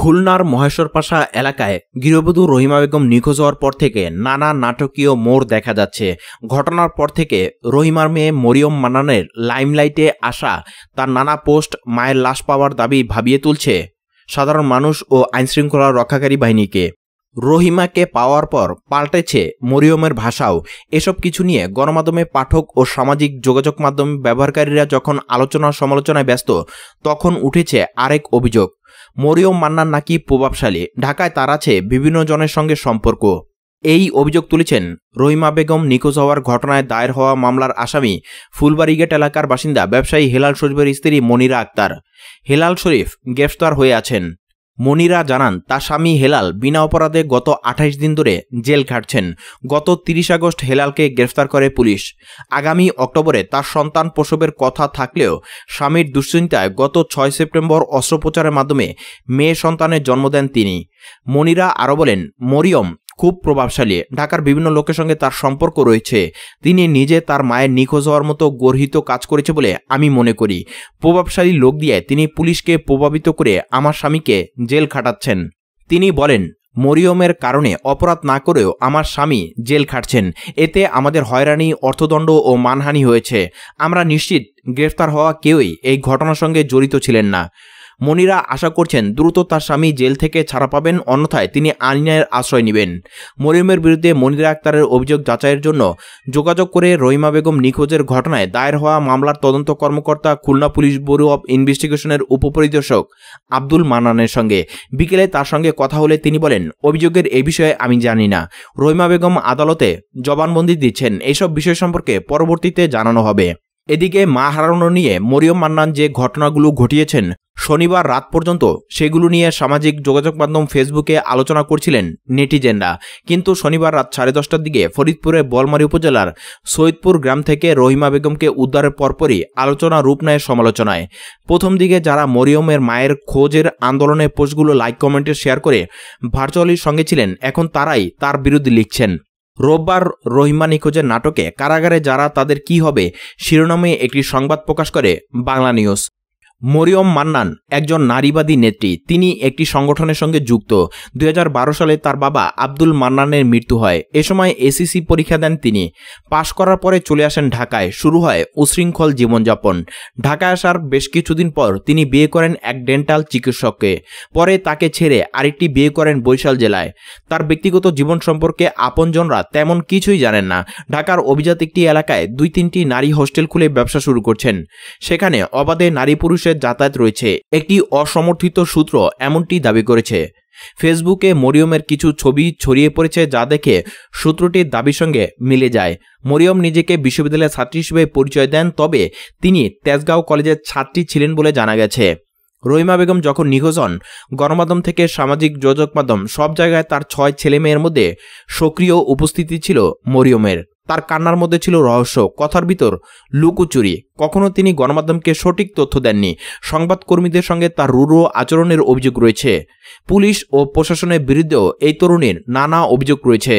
খুলনার মহেশ্বরপাশা এলাকায় গৃহবধূ রহিমা বেগম নিখোঁজ হওয়ার পর থেকে নানা নাটকীয় মোড় দেখা যাচ্ছে ঘটনার পর থেকে রহিমার মেয়ে মরিয়ম মানানের লাইমলাইটে আসা তার নানা পোস্ট মায়ের লাশ পাওয়ার দাবি ভাবিয়ে তুলছে সাধারণ মানুষ ও আইনশৃঙ্খলা রক্ষাকারী বাহিনীকে রহিমাকে পাওয়ার পর পাল্টেছে মরিয়মের ভাষাও এসব কিছু নিয়ে গণমাধ্যমে পাঠক ও সামাজিক যোগাযোগ মাধ্যম ব্যবহারকারীরা যখন আলোচনা সমালোচনায় ব্যস্ত তখন উঠেছে আরেক অভিযোগ মরিয়ম মান্নান নাকি প্রভাবশালী ঢাকায় তার আছে বিভিন্ন জনের সঙ্গে সম্পর্ক এই অভিযোগ তুলেছেন রহিমা বেগম নিখোঁজ হওয়ার ঘটনায় দায়ের হওয়া মামলার আসামি ফুলবাড়ি গেট এলাকার বাসিন্দা ব্যবসায়ী হেলাল শরীফের স্ত্রী মনিরা আক্তার হেলাল শরীফ গ্রেফতার হয়ে আছেন মনিরা জানান তার স্বামী হেলাল বিনা অপরাধে গত আঠাইশ দিন ধরে জেল খাটছেন গত তিরিশ আগস্ট হেলালকে গ্রেফতার করে পুলিশ আগামী অক্টোবরে তার সন্তান প্রসবের কথা থাকলেও স্বামীর দুশ্চিন্তায় গত ছয় সেপ্টেম্বর অস্ত্রোপচারের মাধ্যমে মেয়ে সন্তানের জন্ম দেন তিনি মনিরা আরও বলেন মরিয়ম খুব প্রভাবশালী ঢাকার বিভিন্ন লোকের সঙ্গে তার সম্পর্ক রয়েছে তিনি নিজে তার মায়ের নিখোঁজ হওয়ার মতো গর্হিত কাজ করেছে বলে আমি মনে করি প্রভাবশালী লোক দিয়ে তিনি পুলিশকে প্রভাবিত করে আমার স্বামীকে জেল খাটাচ্ছেন তিনি বলেন মরিয়মের কারণে অপরাধ না করেও আমার স্বামী জেল খাটছেন এতে আমাদের হয়রানি অর্থদণ্ড ও মানহানি হয়েছে আমরা নিশ্চিত গ্রেফতার হওয়া কেউই এই ঘটনার সঙ্গে জড়িত ছিলেন না মনিরা আশা করছেন দ্রুত তার স্বামী জেল থেকে ছাড়া পাবেন অন্যথায় তিনি আইনের আশ্রয় নেবেন মরিমের বিরুদ্ধে মনিরা আক্তারের অভিযোগ যাচাইয়ের জন্য যোগাযোগ করে রহিমা বেগম নিখোঁজের ঘটনায় দায়ের হওয়া মামলার তদন্ত কর্মকর্তা খুলনা পুলিশ ব্যুরো অব ইনভেস্টিগেশনের উপপরিদর্শক আব্দুল মানানের সঙ্গে বিকেলে তার সঙ্গে কথা হলে তিনি বলেন অভিযোগের এ বিষয়ে আমি জানি না রহিমা বেগম আদালতে জবানবন্দি দিচ্ছেন এইসব বিষয় সম্পর্কে পরবর্তীতে জানানো হবে এদিকে মা হারানো নিয়ে মরিয়ম মান্নান যে ঘটনাগুলো ঘটিয়েছেন শনিবার রাত পর্যন্ত সেগুলো নিয়ে সামাজিক যোগাযোগ মাধ্যম ফেসবুকে আলোচনা করছিলেন নেটিজেনরা কিন্তু শনিবার রাত সাড়ে দশটার দিকে ফরিদপুরের বলমারি উপজেলার সৈয়দপুর গ্রাম থেকে রহিমা বেগমকে উদ্ধারের পরপরই আলোচনা রূপ নেয় সমালোচনায় প্রথম দিকে যারা মরিয়মের মায়ের খোঁজের আন্দোলনে পোস্টগুলো লাইক কমেন্টে শেয়ার করে ভার্চুয়ালির সঙ্গে ছিলেন এখন তারাই তার বিরুদ্ধে লিখছেন রোববার রহিমা নিখোঁজের নাটকে কারাগারে যারা তাদের কি হবে শিরোনামে একটি সংবাদ প্রকাশ করে বাংলা নিউজ মরিয়ম মান্নান একজন নারীবাদী নেত্রী তিনি একটি সংগঠনের সঙ্গে যুক্ত দুই সালে তার বাবা আব্দুল মান্নানের মৃত্যু হয় এ সময় এসিসি পরীক্ষা দেন তিনি পাশ করার পরে চলে আসেন ঢাকায় শুরু হয় উশৃঙ্খল জীবনযাপন ঢাকায় আসার বেশ কিছুদিন পর তিনি বিয়ে করেন এক ডেন্টাল চিকিৎসককে পরে তাকে ছেড়ে আরেকটি বিয়ে করেন বৈশাল জেলায় তার ব্যক্তিগত জীবন সম্পর্কে আপনজনরা তেমন কিছুই জানেন না ঢাকার অভিজাত একটি এলাকায় দুই তিনটি নারী হোস্টেল খুলে ব্যবসা শুরু করছেন সেখানে অবাধে নারী পুরুষের মানুষের যাতায়াত রয়েছে একটি অসমর্থিত সূত্র এমনটি দাবি করেছে ফেসবুকে মরিয়মের কিছু ছবি ছড়িয়ে পড়েছে যা দেখে সূত্রটির দাবির সঙ্গে মিলে যায় মরিয়ম নিজেকে বিশ্ববিদ্যালয়ের ছাত্রী হিসেবে পরিচয় দেন তবে তিনি তেজগাঁও কলেজের ছাত্রী ছিলেন বলে জানা গেছে রহিমা বেগম যখন নিখোঁজ হন গণমাধ্যম থেকে সামাজিক যোজক মাধ্যম সব জায়গায় তার ছয় ছেলে মেয়ের মধ্যে সক্রিয় উপস্থিতি ছিল মরিয়মের তার কান্নার মধ্যে ছিল রহস্য কথার ভিতর লুকোচুরি কখনো তিনি গণমাধ্যমকে সঠিক তথ্য দেননি সংবাদকর্মীদের সঙ্গে তার রুড়ো আচরণের অভিযোগ রয়েছে পুলিশ ও প্রশাসনের বিরুদ্ধেও এই তরুণীর নানা অভিযোগ রয়েছে